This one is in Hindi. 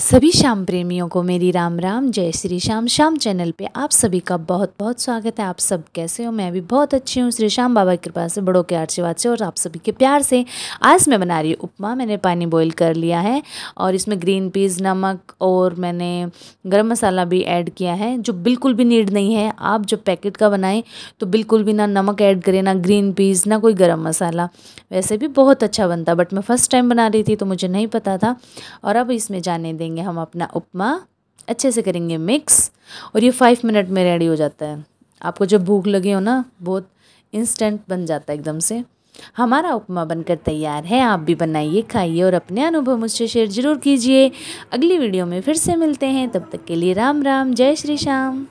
सभी श्याम प्रेमियों को मेरी राम राम जय श्री श्याम श्याम चैनल पे आप सभी का बहुत बहुत स्वागत है आप सब कैसे हो मैं भी बहुत अच्छी हूँ श्री श्याम बाबा की कृपा से बड़ों के आशीर्वाद से और आप सभी के प्यार से आज मैं बना रही हूँ उपमा मैंने पानी बॉईल कर लिया है और इसमें ग्रीन पीस नमक और मैंने गर्म मसाला भी ऐड किया है जो बिल्कुल भी नीड नहीं है आप जो पैकेट का बनाएँ तो बिल्कुल भी ना नमक ऐड करें ना ग्रीन पीस ना कोई गर्म मसाला वैसे भी बहुत अच्छा बनता बट मैं फ़र्स्ट टाइम बना रही थी तो मुझे नहीं पता था और अब इसमें जाने देंगे हम अपना उपमा अच्छे से करेंगे मिक्स और ये फाइव मिनट में रेडी हो जाता है आपको जब भूख लगे हो ना बहुत इंस्टेंट बन जाता है एकदम से हमारा उपमा बनकर तैयार है आप भी बनाइए खाइए और अपने अनुभव मुझसे शेयर ज़रूर कीजिए अगली वीडियो में फिर से मिलते हैं तब तक के लिए राम राम जय श्री श्याम